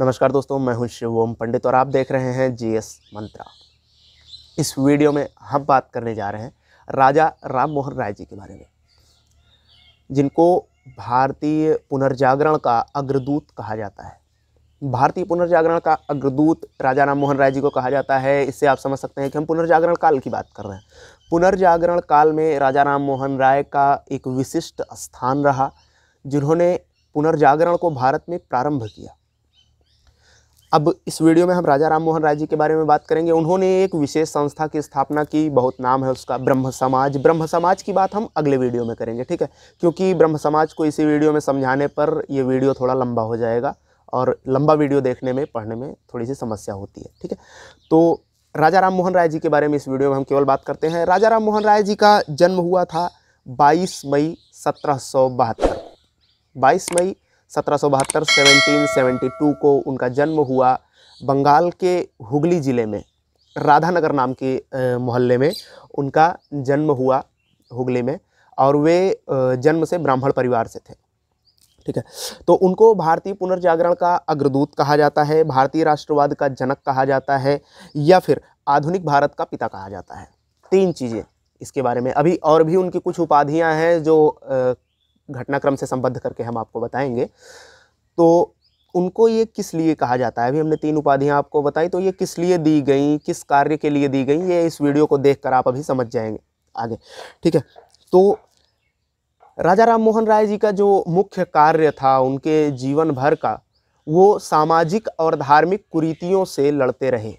नमस्कार दोस्तों मैं हूं ओम पंडित और आप देख रहे हैं जीएस मंत्रा इस वीडियो में हम बात करने जा रहे हैं राजा राम मोहन राय जी के बारे में जिनको भारतीय पुनर्जागरण का अग्रदूत कहा जाता है भारतीय पुनर्जागरण का अग्रदूत राजा राम मोहन राय जी को कहा जाता है इससे आप समझ सकते हैं कि हम पुनर्जागरण काल की बात कर रहे हैं पुनर्जागरण काल में राजा राम मोहन राय का एक विशिष्ट स्थान रहा जिन्होंने पुनर्जागरण को भारत में प्रारंभ किया अब इस वीडियो में हम राजा राम मोहन राय जी के बारे में बात करेंगे उन्होंने एक विशेष संस्था की स्थापना की बहुत नाम है उसका ब्रह्म समाज ब्रह्म समाज की बात हम अगले वीडियो में करेंगे ठीक है क्योंकि ब्रह्म समाज को इसी वीडियो में समझाने पर ये वीडियो थोड़ा लंबा हो जाएगा और लंबा वीडियो देखने में पढ़ने में थोड़ी सी समस्या होती है ठीक है तो राजा राम मोहन राय जी के बारे में इस वीडियो में हम केवल बात करते हैं राजा राम मोहन राय जी का जन्म हुआ था बाईस मई सत्रह सौ बहत्तर बाईस मई सत्रह सौ बहत्तर सेवनटीन सेवेंटी टू को उनका जन्म हुआ बंगाल के हुगली ज़िले में राधानगर नाम के मोहल्ले में उनका जन्म हुआ हुगली में और वे जन्म से ब्राह्मण परिवार से थे ठीक है तो उनको भारतीय पुनर्जागरण का अग्रदूत कहा जाता है भारतीय राष्ट्रवाद का जनक कहा जाता है या फिर आधुनिक भारत का पिता कहा जाता है तीन चीज़ें इसके बारे में अभी और भी उनकी कुछ उपाधियां हैं जो घटनाक्रम से संबद्ध करके हम आपको बताएंगे तो उनको ये किस लिए कहा जाता है अभी हमने तीन उपाधियाँ आपको बताई तो ये किस लिए दी गई किस कार्य के लिए दी गई ये इस वीडियो को देख आप अभी समझ जाएंगे आगे ठीक है तो राजा राम मोहन राय जी का जो मुख्य कार्य था उनके जीवन भर का वो सामाजिक और धार्मिक कुरीतियों से लड़ते रहे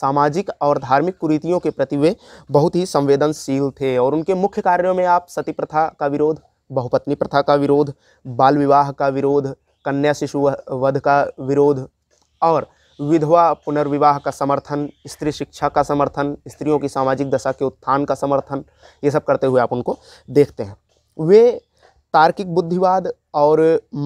सामाजिक और धार्मिक कुरीतियों के प्रति वे बहुत ही संवेदनशील थे और उनके मुख्य कार्यों में आप सती प्रथा का विरोध बहुपत्नी प्रथा का विरोध बाल विवाह का विरोध कन्या शिशु वध का विरोध और विधवा पुनर्विवाह का समर्थन स्त्री शिक्षा का समर्थन स्त्रियों की सामाजिक दशा के उत्थान का समर्थन ये सब करते हुए आप उनको देखते हैं वे तार्किक बुद्धिवाद और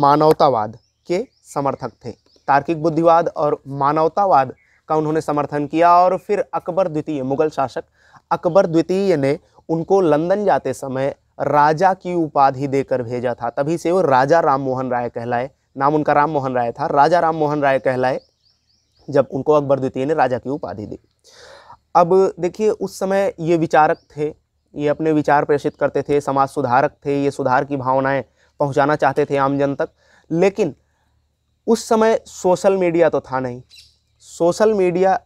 मानवतावाद के समर्थक थे तार्किक बुद्धिवाद और मानवतावाद का उन्होंने समर्थन किया और फिर अकबर द्वितीय मुगल शासक अकबर द्वितीय ने उनको लंदन जाते समय राजा की उपाधि देकर भेजा था तभी से वो राजा राम मोहन राय कहलाए नाम उनका राम मोहन राय था राजा राम मोहन राय कहलाए जब उनको अकबर द्वितीय ने राजा की उपाधि दी अब देखिए उस समय ये विचारक थे ये अपने विचार प्रेषित करते थे समाज सुधारक थे ये सुधार की भावनाएँ पहुँचाना चाहते थे आमजन तक लेकिन उस समय सोशल मीडिया तो था नहीं सोशल मीडिया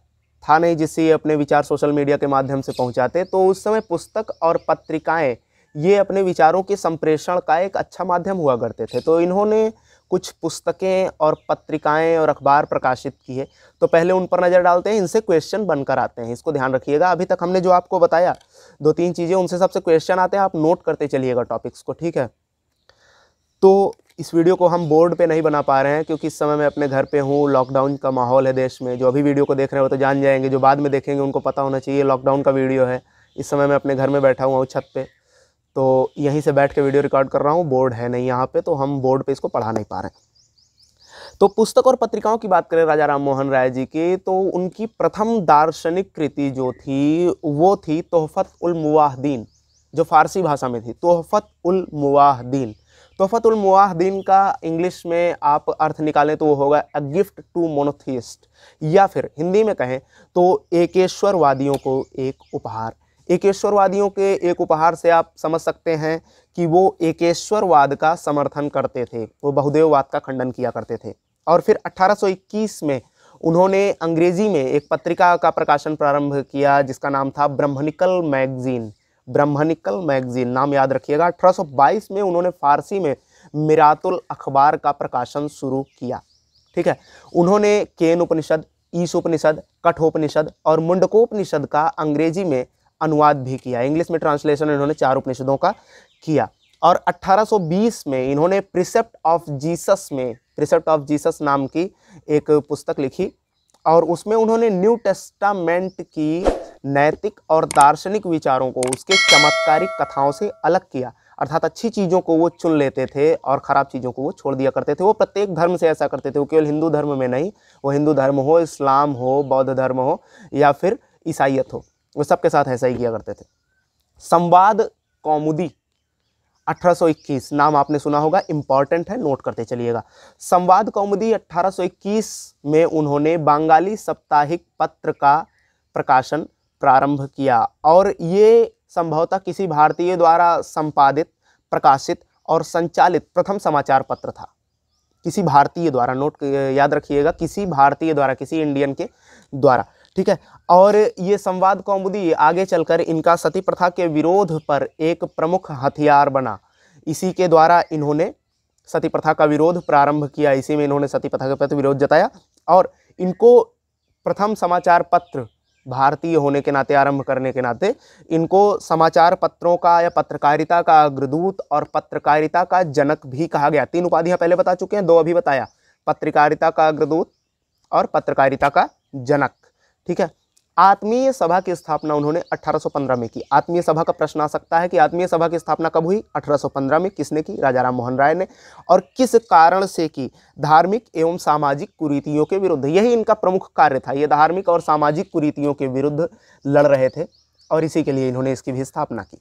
था नहीं जिससे ये अपने विचार सोशल मीडिया के माध्यम से पहुंचाते तो उस समय पुस्तक और पत्रिकाएं ये अपने विचारों के संप्रेषण का एक अच्छा माध्यम हुआ करते थे तो इन्होंने कुछ पुस्तकें और पत्रिकाएं और अखबार प्रकाशित किए तो पहले उन पर नज़र डालते हैं इनसे क्वेश्चन बनकर आते हैं इसको ध्यान रखिएगा अभी तक हमने जो आपको बताया दो तीन चीज़ें उनसे सबसे क्वेश्चन आते हैं आप नोट करते चलिएगा टॉपिक्स को ठीक है तो इस वीडियो को हम बोर्ड पे नहीं बना पा रहे हैं क्योंकि इस समय मैं अपने घर पे हूँ लॉकडाउन का माहौल है देश में जो अभी वीडियो को देख रहे हो तो जान जाएंगे जो बाद में देखेंगे उनको पता होना चाहिए लॉकडाउन का वीडियो है इस समय मैं अपने घर में बैठा हुआ हूँ छत पर तो यहीं से बैठ के वीडियो रिकॉर्ड कर रहा हूँ बोर्ड है नहीं यहाँ पे तो हम बोर्ड पे इसको पढ़ा नहीं पा रहे तो पुस्तक और पत्रिकाओं की बात करें राजा राम मोहन राय जी की तो उनकी प्रथम दार्शनिक कृति जो थी वो थी तोहफत उल मुवाहदीन जो फ़ारसी भाषा में थी तोहफत उल मुवाहदीन तोहफत उल मुवाहदीन का इंग्लिश में आप अर्थ निकालें तो वो होगा अ गिफ्ट टू मोनोथीस्ट या फिर हिंदी में कहें तो एकेश्वरवादियों को एक उपहार एकेश्वरवादियों के एक उपहार से आप समझ सकते हैं कि वो एकेश्वरवाद का समर्थन करते थे वो बहुदेववाद का खंडन किया करते थे और फिर 1821 में उन्होंने अंग्रेजी में एक पत्रिका का प्रकाशन प्रारंभ किया जिसका नाम था ब्रह्मनिकल मैगजीन ब्रह्मनिकल मैगजीन नाम याद रखिएगा 1822 में उन्होंने फारसी में मिरातुल अखबार का प्रकाशन शुरू किया ठीक है उन्होंने केन उपनिषद ईशोपनिषद कठोपनिषद और मुंडकोपनिषद का अंग्रेजी में अनुवाद भी किया इंग्लिश में ट्रांसलेशन इन्होंने चार उपनिषदों का किया और 1820 में इन्होंने प्रिसेप्ट ऑफ जीसस में प्रिसेप्ट ऑफ जीसस नाम की एक पुस्तक लिखी और उसमें उन्होंने न्यू टेस्टामेंट की नैतिक और दार्शनिक विचारों को उसके चमत्कारिक कथाओं से अलग किया अर्थात अच्छी चीज़ों को वो चुन लेते थे और ख़राब चीज़ों को वो छोड़ दिया करते थे वो प्रत्येक धर्म से ऐसा करते थे वो केवल हिंदू धर्म में नहीं वो हिंदू धर्म हो इस्लाम हो बौद्ध धर्म हो या फिर ईसाइत हो वो सबके साथ ऐसा ही किया करते थे संवाद कौमुदी 1821 नाम आपने सुना होगा इंपॉर्टेंट है नोट करते चलिएगा संवाद कौमुदी 1821 में उन्होंने बंगाली साप्ताहिक पत्र का प्रकाशन प्रारंभ किया और ये संभवतः किसी भारतीय द्वारा संपादित प्रकाशित और संचालित प्रथम समाचार पत्र था किसी भारतीय द्वारा नोट याद रखिएगा किसी भारतीय द्वारा किसी इंडियन के द्वारा ठीक है और ये संवाद कौमुदी आगे चलकर इनका सती प्रथा के विरोध पर एक प्रमुख हथियार बना इसी के द्वारा इन्होंने सती प्रथा का विरोध प्रारंभ किया इसी में इन्होंने सती प्रथा के प्रति विरोध जताया और इनको प्रथम समाचार पत्र भारतीय होने के नाते आरंभ करने के नाते इनको समाचार पत्रों का या पत्रकारिता का अग्रदूत और पत्रकारिता का जनक भी कहा गया तीन उपाधियां पहले बता चुके हैं दो अभी बताया पत्रकारिता का अग्रदूत और पत्रकारिता का जनक ठीक है आत्मीय सभा की स्थापना उन्होंने 1815 में की आत्मीय सभा का प्रश्न आ सकता है कि आत्मीय सभा की स्थापना कब हुई 1815 में किसने की राजा राम मोहन राय ने और किस कारण से की धार्मिक एवं सामाजिक कुरीतियों के विरुद्ध यही इनका प्रमुख कार्य था ये धार्मिक और सामाजिक कुरीतियों के विरुद्ध लड़ रहे थे और इसी के लिए इन्होंने इसकी भी स्थापना की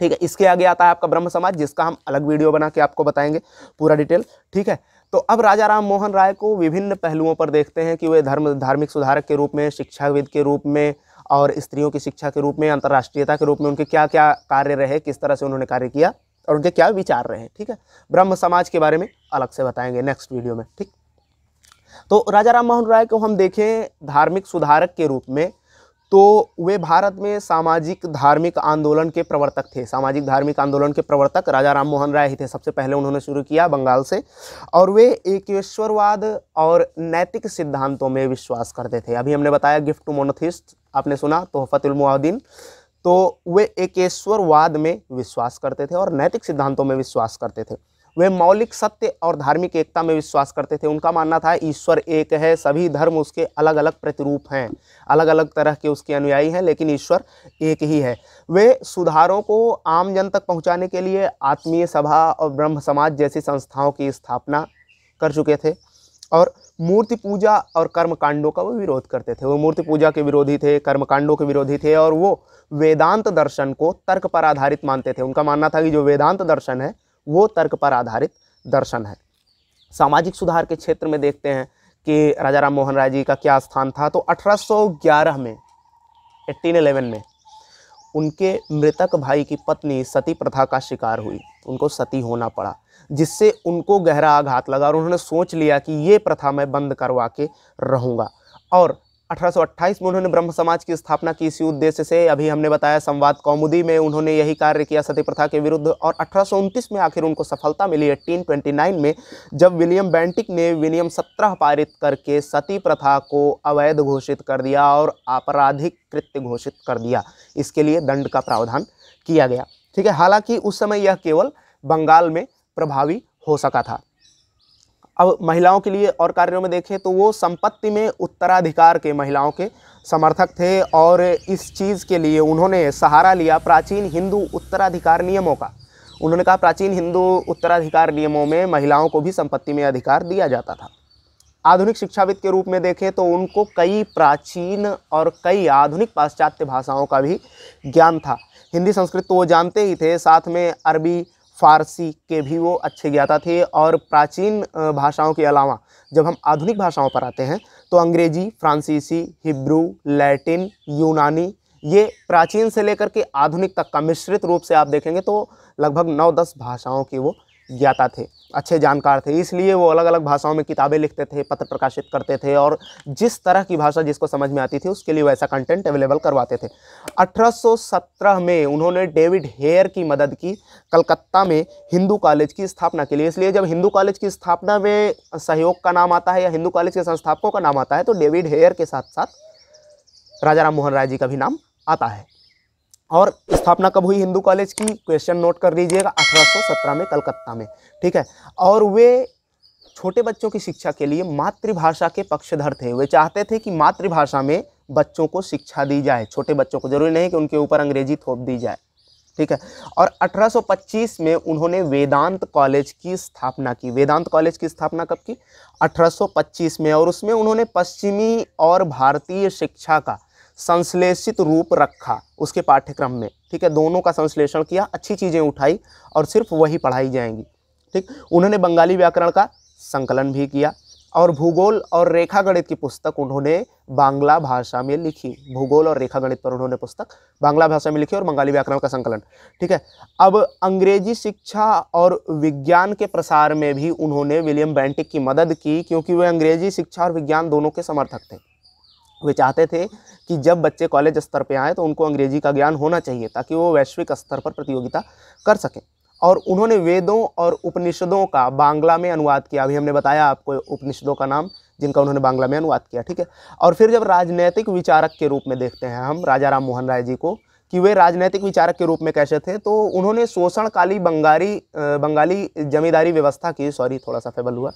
ठीक है इसके आगे आता है आपका ब्रह्म समाज जिसका हम अलग वीडियो बना के आपको बताएंगे पूरा डिटेल ठीक है तो अब राजा राम मोहन राय को विभिन्न पहलुओं पर देखते हैं कि वे धर्म धार्मिक सुधारक के रूप में शिक्षाविद के रूप में और स्त्रियों की शिक्षा के रूप में अंतर्राष्ट्रीयता के रूप में उनके क्या क्या कार्य रहे किस तरह से उन्होंने कार्य किया और उनके क्या विचार रहे ठीक है ब्रह्म समाज के बारे में अलग से बताएंगे नेक्स्ट वीडियो में ठीक तो राजा राम मोहन राय को हम देखें धार्मिक सुधारक के रूप में तो वे भारत में सामाजिक धार्मिक आंदोलन के प्रवर्तक थे सामाजिक धार्मिक आंदोलन के प्रवर्तक राजा राम मोहन राय ही थे सबसे पहले उन्होंने शुरू किया बंगाल से और वे एकेश्वरवाद और नैतिक सिद्धांतों में विश्वास करते थे अभी हमने बताया गिफ्ट टू मोनोथिस्ट आपने सुना तोहफतुल तो वे एकेश्वरवाद में विश्वास करते थे और नैतिक सिद्धांतों में विश्वास करते थे वे मौलिक सत्य और धार्मिक एकता में विश्वास करते थे उनका मानना था ईश्वर एक है सभी धर्म उसके अलग अलग प्रतिरूप हैं अलग अलग तरह के उसके अनुयायी हैं लेकिन ईश्वर एक ही है वे सुधारों को आम जन तक पहुंचाने के लिए आत्मीय सभा और ब्रह्म समाज जैसी संस्थाओं की स्थापना कर चुके थे और मूर्ति पूजा और कर्मकांडों का वो विरोध करते थे वो मूर्ति पूजा के विरोधी थे कर्मकांडों के विरोधी थे और वो वेदांत दर्शन को तर्क पर आधारित मानते थे उनका मानना था कि जो वेदांत दर्शन है वो तर्क पर आधारित दर्शन है सामाजिक सुधार के क्षेत्र में देखते हैं कि राजा राम मोहन राय जी का क्या स्थान था तो 1811 में 1811 में उनके मृतक भाई की पत्नी सती प्रथा का शिकार हुई उनको सती होना पड़ा जिससे उनको गहरा आघात लगा और उन्होंने सोच लिया कि ये प्रथा मैं बंद करवा के रहूँगा और 1828 में उन्होंने ब्रह्म समाज की स्थापना की इसी उद्देश्य से अभी हमने बताया संवाद कौमुदी में उन्होंने यही कार्य किया सती प्रथा के विरुद्ध और अठारह में आखिर उनको सफलता मिली 1829 में जब विलियम बैंटिक ने विनियम सत्रह पारित करके सती प्रथा को अवैध घोषित कर दिया और आपराधिक कृत्य घोषित कर दिया इसके लिए दंड का प्रावधान किया गया ठीक है हालांकि उस समय यह केवल बंगाल में प्रभावी हो सका था अब महिलाओं के लिए और कार्यों में देखें तो वो संपत्ति में उत्तराधिकार के महिलाओं के समर्थक थे और इस चीज़ के लिए उन्होंने सहारा लिया प्राचीन हिंदू उत्तराधिकार नियमों का उन्होंने कहा प्राचीन हिंदू उत्तराधिकार नियमों में महिलाओं को भी संपत्ति में अधिकार दिया जाता था आधुनिक शिक्षाविद के रूप में देखें तो उनको कई प्राचीन और कई आधुनिक पाश्चात्य भाषाओं का भी ज्ञान था हिंदी संस्कृत तो वो जानते ही थे साथ में अरबी फारसी के भी वो अच्छे ज्ञाता थे और प्राचीन भाषाओं के अलावा जब हम आधुनिक भाषाओं पर आते हैं तो अंग्रेजी फ्रांसीसी हिब्रू लैटिन यूनानी ये प्राचीन से लेकर के आधुनिक तक का मिश्रित रूप से आप देखेंगे तो लगभग नौ दस भाषाओं के वो ज्ञाता थे अच्छे जानकार थे इसलिए वो अलग अलग भाषाओं में किताबें लिखते थे पत्र प्रकाशित करते थे और जिस तरह की भाषा जिसको समझ में आती थी उसके लिए वैसा कंटेंट अवेलेबल करवाते थे 1817 में उन्होंने डेविड हेयर की मदद की कलकत्ता में हिंदू कॉलेज की स्थापना के लिए इसलिए जब हिंदू कॉलेज की स्थापना में सहयोग का नाम आता है या हिंदू कॉलेज के संस्थापकों का नाम आता है तो डेविड हेयर के साथ साथ राजा राम मोहन राय जी का भी नाम आता है और स्थापना कब हुई हिंदू कॉलेज की क्वेश्चन नोट कर लीजिएगा अठारह में कलकत्ता में ठीक है और वे छोटे बच्चों की शिक्षा के लिए मातृभाषा के पक्षधर थे वे चाहते थे कि मातृभाषा में बच्चों को शिक्षा दी जाए छोटे बच्चों को जरूरी नहीं कि उनके ऊपर अंग्रेजी थोप दी जाए ठीक है और 1825 में उन्होंने वेदांत कॉलेज की स्थापना की वेदांत कॉलेज की स्थापना कब की 1825 में और उसमें उन्होंने पश्चिमी और भारतीय शिक्षा का संश्लेषित रूप रखा उसके पाठ्यक्रम में ठीक है दोनों का संश्लेषण किया अच्छी चीज़ें उठाई और सिर्फ वही पढ़ाई जाएंगी ठीक उन्होंने बंगाली व्याकरण का संकलन भी किया और भूगोल और रेखा गणित की पुस्तक उन्होंने बांग्ला भाषा में लिखी भूगोल और रेखा गणित पर उन्होंने पुस्तक बांग्ला भाषा में लिखी और बंगाली व्याकरण का संकलन ठीक है अब अंग्रेजी शिक्षा और विज्ञान के प्रसार में भी उन्होंने विलियम बैंटिक की मदद की क्योंकि वे अंग्रेजी शिक्षा और विज्ञान दोनों के समर्थक थे वे चाहते थे कि जब बच्चे कॉलेज स्तर पर आएँ तो उनको अंग्रेजी का ज्ञान होना चाहिए ताकि वो वैश्विक स्तर पर प्रतियोगिता कर सकें और उन्होंने वेदों और उपनिषदों का बांग्ला में अनुवाद किया अभी हमने बताया आपको उपनिषदों का नाम जिनका उन्होंने बांग्ला में अनुवाद किया ठीक है और फिर जब राजनैतिक विचारक के रूप में देखते हैं हम राजा राम मोहन राय जी को कि वे राजनैतिक विचारक के रूप में कैसे थे तो उन्होंने शोषणकाली बंगाली बंगाली जमींदारी व्यवस्था की सॉरी थोड़ा सा फेबल हुआ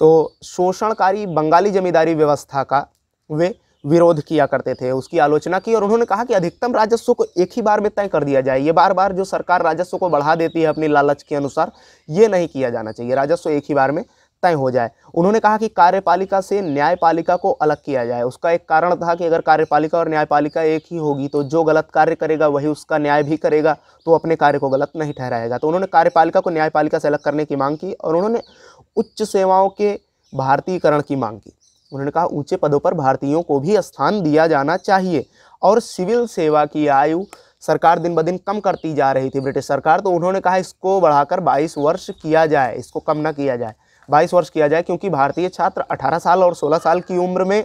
तो शोषणकारी बंगाली जमींदारी व्यवस्था का वे विरोध किया करते थे उसकी आलोचना की और उन्होंने कहा कि अधिकतम राजस्व को एक ही बार में तय कर दिया जाए ये बार बार जो सरकार राजस्व को बढ़ा देती है अपनी लालच के अनुसार ये नहीं किया जाना चाहिए राजस्व एक ही बार में तय हो जाए उन्होंने कहा कि कार्यपालिका से न्यायपालिका को अलग किया जाए उसका एक कारण था कि अगर कार्यपालिका और न्यायपालिका एक ही होगी तो जो गलत कार्य करेगा वही उसका न्याय भी करेगा तो अपने कार्य को गलत नहीं ठहराएगा तो उन्होंने कार्यपालिका को न्यायपालिका से अलग करने की मांग की और उन्होंने उच्च सेवाओं के भारतीयकरण की मांग की उन्होंने कहा ऊंचे पदों पर भारतीयों को भी स्थान दिया जाना चाहिए और सिविल सेवा की आयु सरकार दिन ब दिन कम करती जा रही थी ब्रिटिश सरकार तो उन्होंने कहा इसको बढ़ाकर 22 वर्ष किया जाए इसको कम ना किया जाए 22 वर्ष किया जाए क्योंकि भारतीय छात्र 18 साल और 16 साल की उम्र में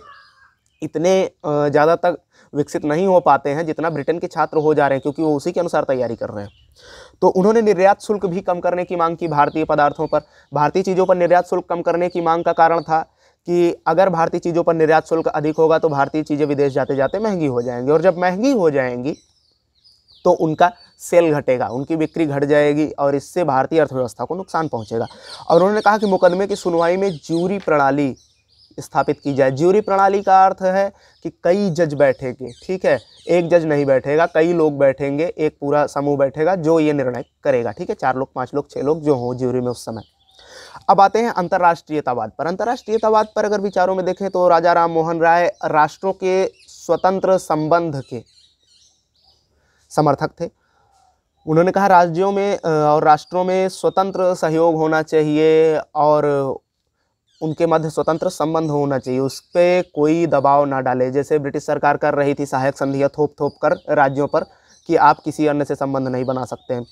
इतने ज़्यादा तक विकसित नहीं हो पाते हैं जितना ब्रिटेन के छात्र हो जा रहे हैं क्योंकि वो उसी के अनुसार तैयारी कर रहे हैं तो उन्होंने निर्यात शुल्क भी कम करने की मांग की भारतीय पदार्थों पर भारतीय चीज़ों पर निर्यात शुल्क कम करने की मांग का कारण था कि अगर भारतीय चीज़ों पर निर्यात शुल्क अधिक होगा तो भारतीय चीज़ें विदेश जाते जाते महंगी हो जाएंगी और जब महंगी हो जाएंगी तो उनका सेल घटेगा उनकी बिक्री घट जाएगी और इससे भारतीय अर्थव्यवस्था को नुकसान पहुंचेगा और उन्होंने कहा कि मुकदमे की सुनवाई में ज्यूरी प्रणाली स्थापित की जाए ज्यूरी प्रणाली का अर्थ है कि कई जज बैठेंगे ठीक है एक जज नहीं बैठेगा कई लोग बैठेंगे एक पूरा समूह बैठेगा जो ये निर्णय करेगा ठीक है चार लोग पाँच लोग छः लोग जो हों ज्यूरी में उस समय अब आते हैं अंतर्राष्ट्रीयतावाद पर अंतर्राष्ट्रीयतावाद पर अगर विचारों में देखें तो राजा राम मोहन राय राष्ट्रों के स्वतंत्र संबंध के समर्थक थे उन्होंने कहा राज्यों में और राष्ट्रों में स्वतंत्र सहयोग होना चाहिए और उनके मध्य स्वतंत्र संबंध होना चाहिए उस पर कोई दबाव ना डाले जैसे ब्रिटिश सरकार कर रही थी सहायक संधियाँ थोप थोप कर राज्यों पर कि आप किसी अन्य से संबंध नहीं बना सकते हैं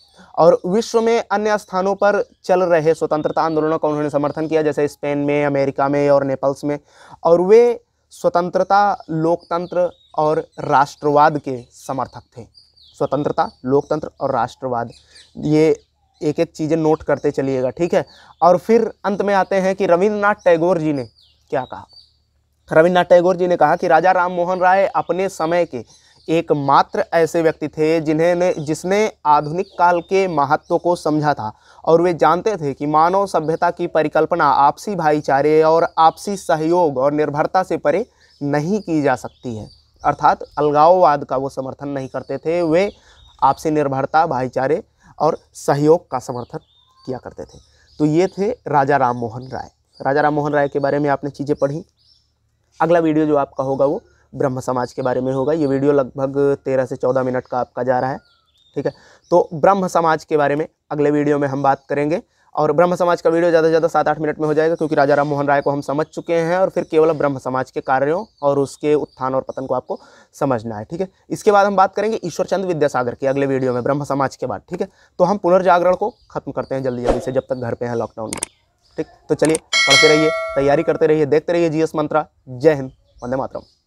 और विश्व में अन्य स्थानों पर चल रहे स्वतंत्रता आंदोलनों का उन्होंने समर्थन किया जैसे स्पेन में अमेरिका में और नेपल्स में और वे स्वतंत्रता लोकतंत्र और राष्ट्रवाद के समर्थक थे स्वतंत्रता लोकतंत्र और राष्ट्रवाद ये एक एक चीज़ें नोट करते चलिएगा ठीक है और फिर अंत में आते हैं कि रविन्द्रनाथ टैगोर जी ने क्या कहा रविन्द्रनाथ टैगोर जी ने कहा कि राजा राम मोहन राय अपने समय के एकमात्र ऐसे व्यक्ति थे जिन्हें जिसने आधुनिक काल के महत्व को समझा था और वे जानते थे कि मानव सभ्यता की परिकल्पना आपसी भाईचारे और आपसी सहयोग और निर्भरता से परे नहीं की जा सकती है अर्थात अलगाववाद का वो समर्थन नहीं करते थे वे आपसी निर्भरता भाईचारे और सहयोग का समर्थन किया करते थे तो ये थे राजा राम मोहन राय राजा राम मोहन राय के बारे में आपने चीज़ें पढ़ी अगला वीडियो जो आपका होगा वो ब्रह्म समाज के बारे में होगा ये वीडियो लगभग तेरह से चौदह मिनट का आपका जा रहा है ठीक है तो ब्रह्म समाज के बारे में अगले वीडियो में हम बात करेंगे और ब्रह्म समाज का वीडियो ज़्यादा से ज़्यादा सात आठ मिनट में हो जाएगा क्योंकि राजा राम मोहन राय को हम समझ चुके हैं और फिर केवल ब्रह्म समाज के कार्यों और उसके उत्थान और पतन को आपको समझना है ठीक है इसके बाद हम बात करेंगे ईश्वरचंद विद्यासागर की अगले वीडियो में ब्रह्म समाज के बाद ठीक है तो हम पुनर्जागरण को खत्म करते हैं जल्दी जल्दी से जब तक घर पर हैं लॉकडाउन में ठीक तो चलिए पढ़ते रहिए तैयारी करते रहिए देखते रहिए जी मंत्रा जय हिंद वंदे मातरम